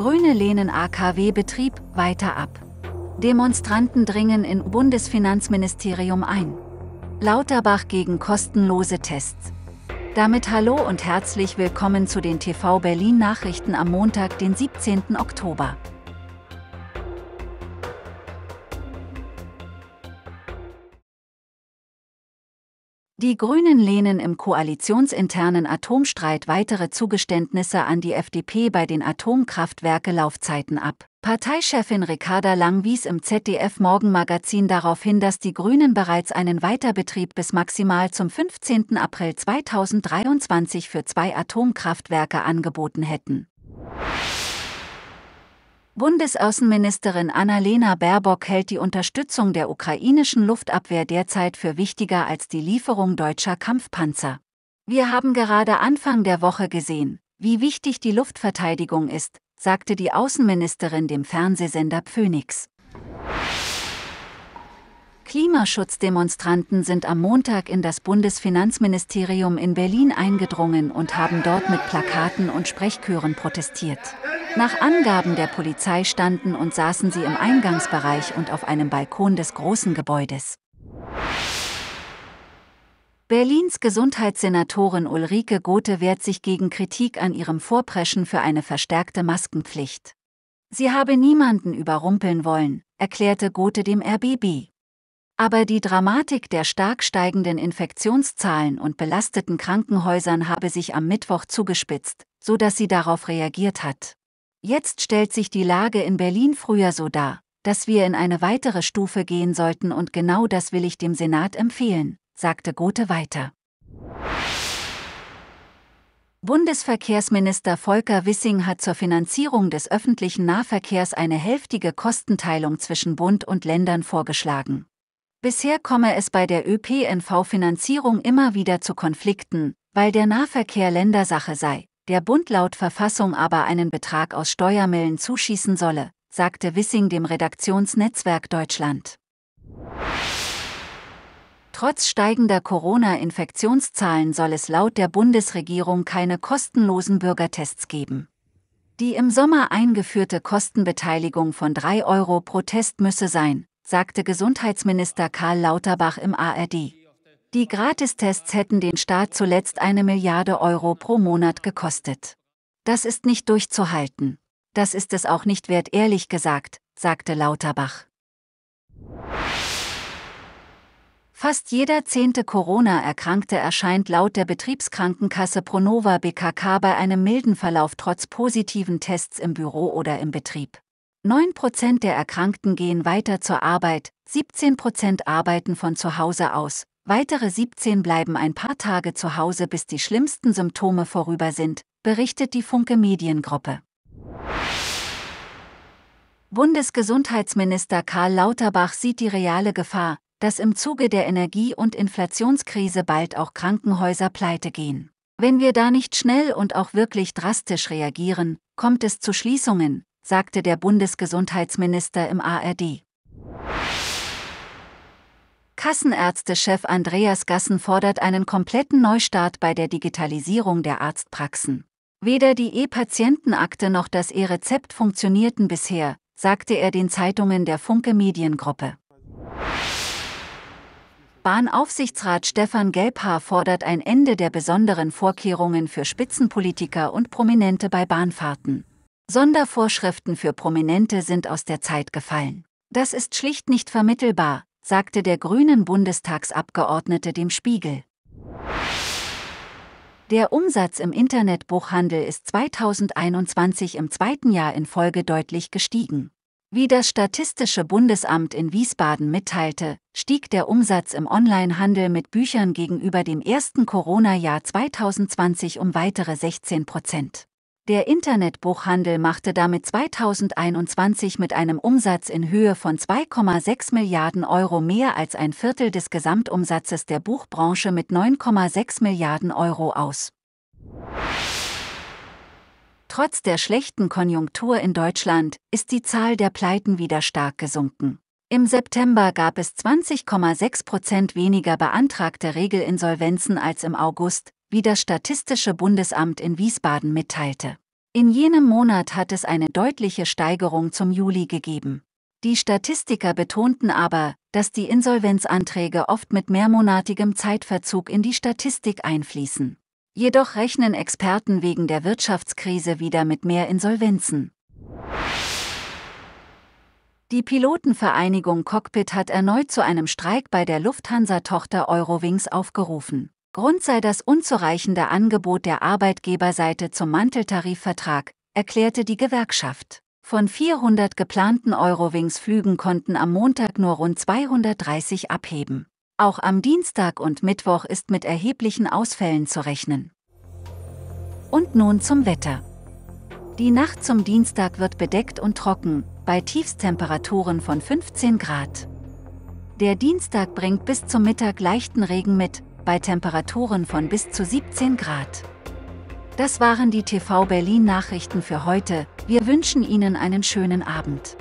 Grüne lehnen AKW-Betrieb weiter ab. Demonstranten dringen in Bundesfinanzministerium ein. Lauterbach gegen kostenlose Tests. Damit hallo und herzlich willkommen zu den TV Berlin Nachrichten am Montag, den 17. Oktober. Die Grünen lehnen im koalitionsinternen Atomstreit weitere Zugeständnisse an die FDP bei den Atomkraftwerke-Laufzeiten ab. Parteichefin Ricarda Lang wies im ZDF-Morgenmagazin darauf hin, dass die Grünen bereits einen Weiterbetrieb bis maximal zum 15. April 2023 für zwei Atomkraftwerke angeboten hätten. Bundesaußenministerin Annalena Baerbock hält die Unterstützung der ukrainischen Luftabwehr derzeit für wichtiger als die Lieferung deutscher Kampfpanzer. Wir haben gerade Anfang der Woche gesehen, wie wichtig die Luftverteidigung ist, sagte die Außenministerin dem Fernsehsender Phoenix. Klimaschutzdemonstranten sind am Montag in das Bundesfinanzministerium in Berlin eingedrungen und haben dort mit Plakaten und Sprechchören protestiert. Nach Angaben der Polizei standen und saßen sie im Eingangsbereich und auf einem Balkon des großen Gebäudes. Berlins Gesundheitssenatorin Ulrike Gothe wehrt sich gegen Kritik an ihrem Vorpreschen für eine verstärkte Maskenpflicht. Sie habe niemanden überrumpeln wollen, erklärte Gothe dem RBB. Aber die Dramatik der stark steigenden Infektionszahlen und belasteten Krankenhäusern habe sich am Mittwoch zugespitzt, so dass sie darauf reagiert hat. Jetzt stellt sich die Lage in Berlin früher so dar, dass wir in eine weitere Stufe gehen sollten und genau das will ich dem Senat empfehlen, sagte Gothe weiter. Bundesverkehrsminister Volker Wissing hat zur Finanzierung des öffentlichen Nahverkehrs eine hälftige Kostenteilung zwischen Bund und Ländern vorgeschlagen. Bisher komme es bei der ÖPNV-Finanzierung immer wieder zu Konflikten, weil der Nahverkehr Ländersache sei, der Bund laut Verfassung aber einen Betrag aus Steuermillen zuschießen solle, sagte Wissing dem Redaktionsnetzwerk Deutschland. Trotz steigender Corona-Infektionszahlen soll es laut der Bundesregierung keine kostenlosen Bürgertests geben. Die im Sommer eingeführte Kostenbeteiligung von 3 Euro pro Test müsse sein, sagte Gesundheitsminister Karl Lauterbach im ARD. Die Gratistests hätten den Staat zuletzt eine Milliarde Euro pro Monat gekostet. Das ist nicht durchzuhalten. Das ist es auch nicht wert, ehrlich gesagt, sagte Lauterbach. Fast jeder zehnte Corona-Erkrankte erscheint laut der Betriebskrankenkasse Pronova BKK bei einem milden Verlauf trotz positiven Tests im Büro oder im Betrieb. 9% der Erkrankten gehen weiter zur Arbeit, 17% arbeiten von zu Hause aus, weitere 17 bleiben ein paar Tage zu Hause, bis die schlimmsten Symptome vorüber sind, berichtet die Funke Mediengruppe. Bundesgesundheitsminister Karl Lauterbach sieht die reale Gefahr, dass im Zuge der Energie- und Inflationskrise bald auch Krankenhäuser pleite gehen. Wenn wir da nicht schnell und auch wirklich drastisch reagieren, kommt es zu Schließungen, sagte der Bundesgesundheitsminister im ARD. Kassenärztechef Andreas Gassen fordert einen kompletten Neustart bei der Digitalisierung der Arztpraxen. Weder die E-Patientenakte noch das E-Rezept funktionierten bisher, sagte er den Zeitungen der Funke Mediengruppe. Bahnaufsichtsrat Stefan Gelbhaar fordert ein Ende der besonderen Vorkehrungen für Spitzenpolitiker und Prominente bei Bahnfahrten. Sondervorschriften für Prominente sind aus der Zeit gefallen. Das ist schlicht nicht vermittelbar, sagte der grünen Bundestagsabgeordnete dem Spiegel. Der Umsatz im Internetbuchhandel ist 2021 im zweiten Jahr in Folge deutlich gestiegen. Wie das Statistische Bundesamt in Wiesbaden mitteilte, stieg der Umsatz im Onlinehandel mit Büchern gegenüber dem ersten Corona-Jahr 2020 um weitere 16 Prozent. Der Internetbuchhandel machte damit 2021 mit einem Umsatz in Höhe von 2,6 Milliarden Euro mehr als ein Viertel des Gesamtumsatzes der Buchbranche mit 9,6 Milliarden Euro aus. Trotz der schlechten Konjunktur in Deutschland ist die Zahl der Pleiten wieder stark gesunken. Im September gab es 20,6 Prozent weniger beantragte Regelinsolvenzen als im August, wie das Statistische Bundesamt in Wiesbaden mitteilte. In jenem Monat hat es eine deutliche Steigerung zum Juli gegeben. Die Statistiker betonten aber, dass die Insolvenzanträge oft mit mehrmonatigem Zeitverzug in die Statistik einfließen. Jedoch rechnen Experten wegen der Wirtschaftskrise wieder mit mehr Insolvenzen. Die Pilotenvereinigung Cockpit hat erneut zu einem Streik bei der Lufthansa-Tochter Eurowings aufgerufen. Grund sei das unzureichende Angebot der Arbeitgeberseite zum Manteltarifvertrag, erklärte die Gewerkschaft. Von 400 geplanten Eurowings-Flügen konnten am Montag nur rund 230 abheben. Auch am Dienstag und Mittwoch ist mit erheblichen Ausfällen zu rechnen. Und nun zum Wetter. Die Nacht zum Dienstag wird bedeckt und trocken, bei Tiefstemperaturen von 15 Grad. Der Dienstag bringt bis zum Mittag leichten Regen mit, bei Temperaturen von bis zu 17 Grad. Das waren die TV Berlin Nachrichten für heute. Wir wünschen Ihnen einen schönen Abend.